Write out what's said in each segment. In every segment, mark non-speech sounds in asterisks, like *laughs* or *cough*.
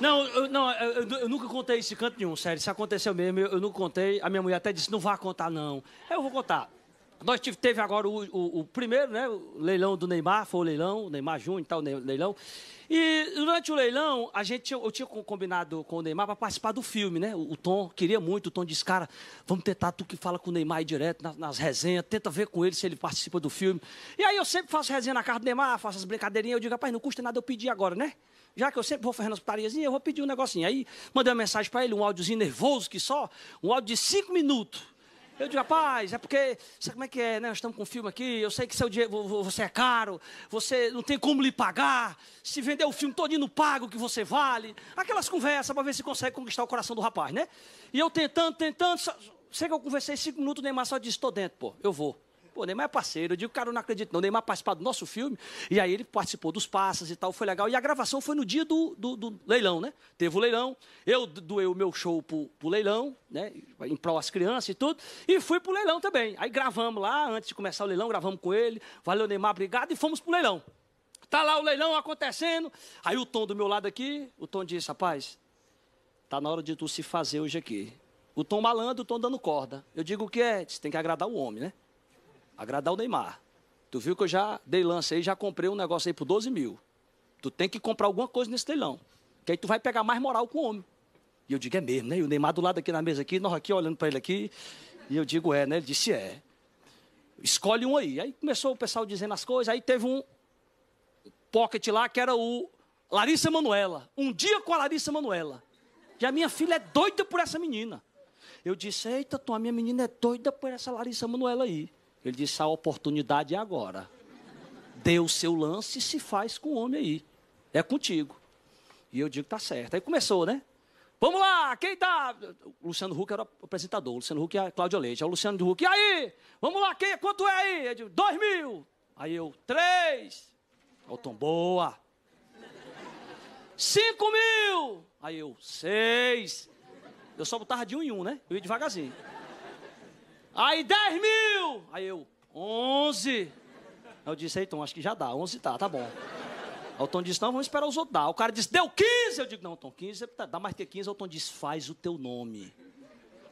Não, eu, não eu, eu, nunca contei esse canto nenhum, sério. Isso aconteceu mesmo, eu, nunca contei. A minha mulher até disse, não vá contar, não. Eu vou contar. Nós tive, teve agora o, o, o, primeiro, né? O leilão do Neymar, foi o leilão, o Neymar Júnior e tal, o leilão. E durante o leilão, a gente, eu tinha combinado com o Neymar para participar do filme, né? O, o, Tom queria muito, o Tom disse, cara, vamos tentar tu que fala com o Neymar aí direto nas, nas, resenhas, tenta ver com ele se ele participa do filme. E aí eu sempre faço resenha na casa do Neymar, faço as brincadeirinhas, eu digo, rapaz, não custa nada eu pedir agora, né? já que eu sempre vou fazendo as putariazinhas, eu vou pedir um negocinho. Aí mandei uma mensagem para ele, um áudiozinho nervoso que só, um áudio de cinco minutos. Eu digo, rapaz, é porque, sabe como é que é, né? Nós estamos com um filme aqui, eu sei que seu dinheiro, você é caro, você não tem como lhe pagar, se vender o filme todinho não paga o que você vale. Aquelas conversas para ver se consegue conquistar o coração do rapaz, né? E eu tentando, tentando, só, sei que eu conversei cinco minutos, o Neymar só disse, estou dentro, pô, eu vou pô, Neymar é parceiro. Eu digo, cara, eu não acredito não, Neymar participar do nosso filme. E aí ele participou dos passos e tal, foi legal. E a gravação foi no dia do, do, do leilão, né? Teve o leilão, eu doei o meu show pro, pro leilão, né? Em prol às crianças e tudo. E fui pro leilão também. Aí gravamos lá, antes de começar o leilão, gravamos com ele. Valeu, Neymar, obrigado. E fomos pro leilão. Tá lá o leilão acontecendo. Aí o Tom do meu lado aqui, o Tom disse, rapaz, tá na hora de tu se fazer hoje aqui. O Tom malando, o Tom dando corda. Eu digo o que é, tem que agradar o homem, né? agradar o Neymar. Tu viu que eu já dei lance aí, já comprei um negócio aí por 12 mil. Tu tem que comprar alguma coisa nesse leilão. Que aí tu vai pegar mais moral com o homem. E eu digo, é mesmo, né? E o Neymar do lado aqui na mesa aqui, nós aqui olhando para ele aqui. E eu digo, é, né? Ele disse, é. Escolhe um aí. Aí começou o pessoal dizendo as coisas. Aí teve um pocket lá que era o Larissa Manuela. Um dia com a Larissa Manuela. E a minha filha é doida por essa menina. Eu disse, eita, Tom, a minha menina é doida por essa Larissa Manuela aí. Ele disse: a oportunidade é agora. Dê o seu lance e se faz com o homem aí. É contigo. E eu digo: tá certo. Aí começou, né? Vamos lá, quem tá? O Luciano Huck era o apresentador, o Luciano Huck e a Cláudia Leite. é o Luciano Huck, e aí? Vamos lá, quem, é? quanto é aí? Eu digo, dois mil. Aí eu, três. Aí boa. Cinco mil. Aí eu, seis. Eu só botava de um em um, né? Eu ia devagarzinho. Aí 10 mil! Aí eu, 11. Aí Eu disse, ei, Tom, acho que já dá, 11 tá, tá bom. Aí o Tom disse, não, vamos esperar os outros dar. O cara disse, deu 15! Eu digo, não, Tom, 15, tá, dá mais que 15. Aí o Tom disse, faz o teu nome.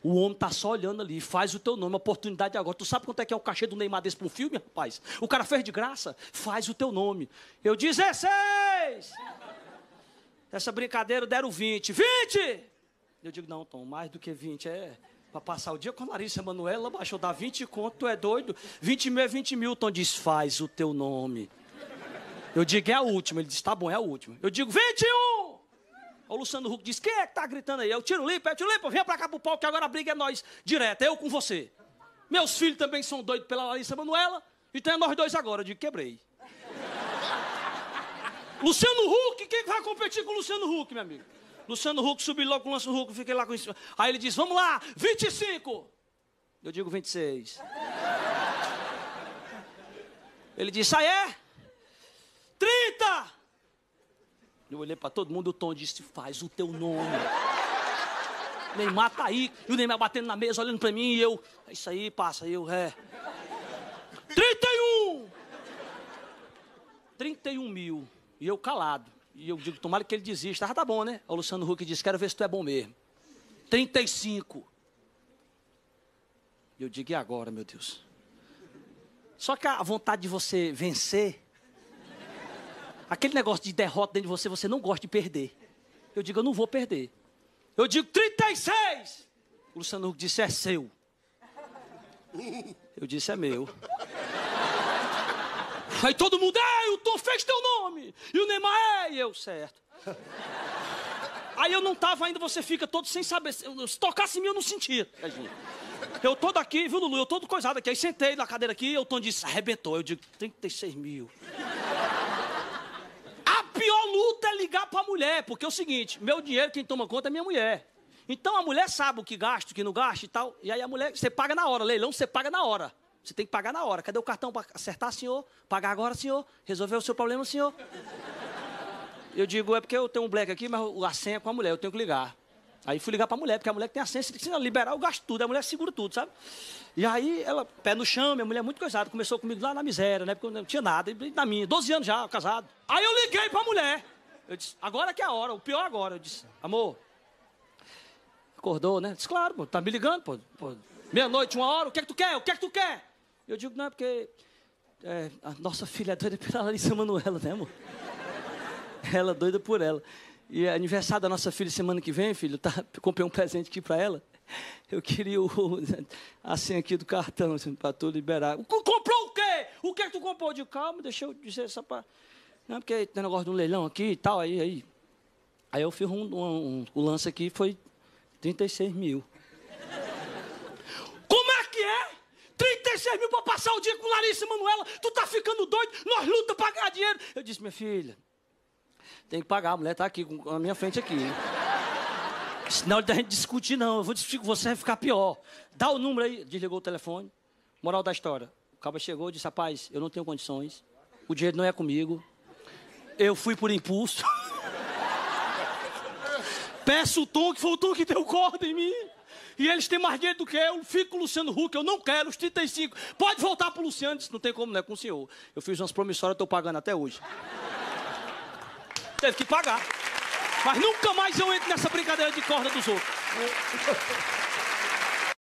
O homem tá só olhando ali, faz o teu nome, oportunidade é agora. Tu sabe quanto é que é o cachê do Neymar desse para um filme, rapaz? O cara fez de graça, faz o teu nome. Eu 16! Essa brincadeira deram 20. 20! Eu digo, não, Tom, mais do que 20, é para passar o dia com a Larissa Manuela, baixo, eu dar 20 conto, tu é doido? 20 mil é 20 mil, Tom diz, faz o teu nome. Eu digo, é a última. Ele diz, tá bom, é a última. Eu digo, 21! O Luciano Huck diz, quem é que tá gritando aí? Eu tiro limpo, o é, tiro limpo, vem pra cá pro palco que agora a briga é nós, direto, é eu com você. Meus filhos também são doidos pela Larissa Manuela, então é nós dois agora. Eu digo, quebrei. Luciano Huck, quem vai competir com o Luciano Huck, meu amigo? Luciano Huck, subi logo com o Luciano Huck, fiquei lá com isso. Aí ele diz, vamos lá, 25. Eu digo 26. Ele disse, aí ah, é? 30. Eu olhei para todo mundo, o Tom disse, faz o teu nome. Neymar tá aí, e o Neymar batendo na mesa, olhando para mim, e eu, é isso aí, passa, eu, é. 31! 31 mil. E eu calado. E eu digo, tomara que ele desista. Ah, tá bom, né? O Luciano Huck disse, quero ver se tu é bom mesmo. 35. E eu digo, e agora, meu Deus? Só que a vontade de você vencer, aquele negócio de derrota dentro de você, você não gosta de perder. Eu digo, eu não vou perder. Eu digo, 36! O Luciano Huck disse, é seu. Eu disse, é meu. Aí todo mundo, ei, o Tom fez teu nome. E o Neymar, é, e eu, certo. Aí eu não tava ainda, você fica todo sem saber. Se tocasse em mim, eu não sentia. Eu todo aqui, viu, Lulu? Eu todo coisado aqui. Aí sentei na cadeira aqui, e o Tom disse, arrebentou. Eu digo, 36 mil. A pior luta é ligar pra mulher, porque é o seguinte, meu dinheiro, quem toma conta é minha mulher. Então a mulher sabe o que gasta, o que não gasta e tal. E aí a mulher, você paga na hora, leilão, você paga na hora. Você tem que pagar na hora. Cadê o cartão para acertar, senhor? Pagar agora, senhor? Resolver o seu problema, senhor? Eu digo, é porque eu tenho um black aqui, mas a senha é com a mulher, eu tenho que ligar. Aí fui ligar pra mulher, porque a mulher que tem a senha, se liberar, eu gasto tudo, a mulher segura tudo, sabe? E aí, ela, pé no chão, minha mulher é muito coisada, começou comigo lá na miséria, né? Porque eu não tinha nada, e na minha, 12 anos já, casado. Aí eu liguei pra mulher. Eu disse, agora que é a hora, o pior é agora. Eu disse, amor, acordou, né? Disse, claro, pô, tá me ligando, pô. pô Meia-noite, uma hora, o que é que tu quer? O que é que tu quer? Eu digo, não, é porque é, a nossa filha é doida *laughs* pela Larissa Manoela, né, amor? *laughs* Ela é doida por ela. E é aniversário da nossa filha semana que vem, filho, tá? comprei um presente aqui para ela. Eu queria o, assim *laughs* aqui do cartão, assim, para tu liberar. Comprou o quê? O que é que tu comprou? Eu digo, calma, deixa eu dizer só para... Não, porque tem negócio de um leilão aqui e tal, aí, aí. Aí eu fiz um, um, um, lance aqui foi 36 mil. 36 mil para passar o dia com Larissa e Manuela, tu tá ficando doido, nós luta para ganhar dinheiro. Eu disse, minha filha, tem que pagar, a mulher tá aqui, na minha frente aqui. Senão da gente discutir, não. Eu vou discutir com você, vai ficar pior. Dá o número aí. Desligou o telefone. Moral da história. O cara chegou e disse, rapaz, eu não tenho condições. O dinheiro não é comigo. Eu fui por impulso. *laughs* Peço o tom, que foi o tom que deu corda em mim. E eles têm mais dinheiro do que eu. Fico com o Luciano Huck, eu não quero os 35. Pode voltar para o Luciano. Disse, não tem como, né, com o senhor. Eu fiz umas promissórias, estou pagando até hoje. Teve que pagar. Mas nunca mais eu entro nessa brincadeira de corda dos outros.